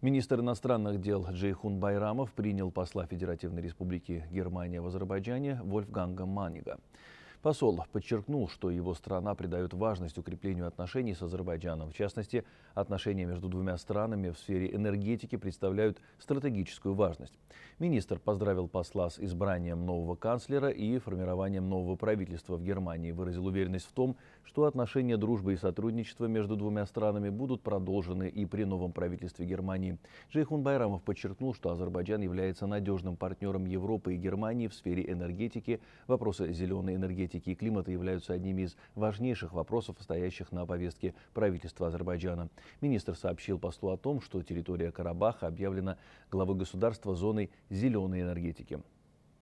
Министр иностранных дел Джейхун Байрамов принял посла Федеративной Республики Германия в Азербайджане Вольфганга Манига. Посол подчеркнул, что его страна придает важность укреплению отношений с Азербайджаном. В частности, отношения между двумя странами в сфере энергетики представляют стратегическую важность. Министр поздравил посла с избранием нового канцлера и формированием нового правительства в Германии. Выразил уверенность в том, что отношения дружбы и сотрудничества между двумя странами будут продолжены и при новом правительстве Германии. Джейхун Байрамов подчеркнул, что Азербайджан является надежным партнером Европы и Германии в сфере энергетики, вопросы зеленой энергетики политики и климата являются одними из важнейших вопросов, стоящих на повестке правительства Азербайджана. Министр сообщил послу о том, что территория Карабаха объявлена главой государства зоной зеленой энергетики.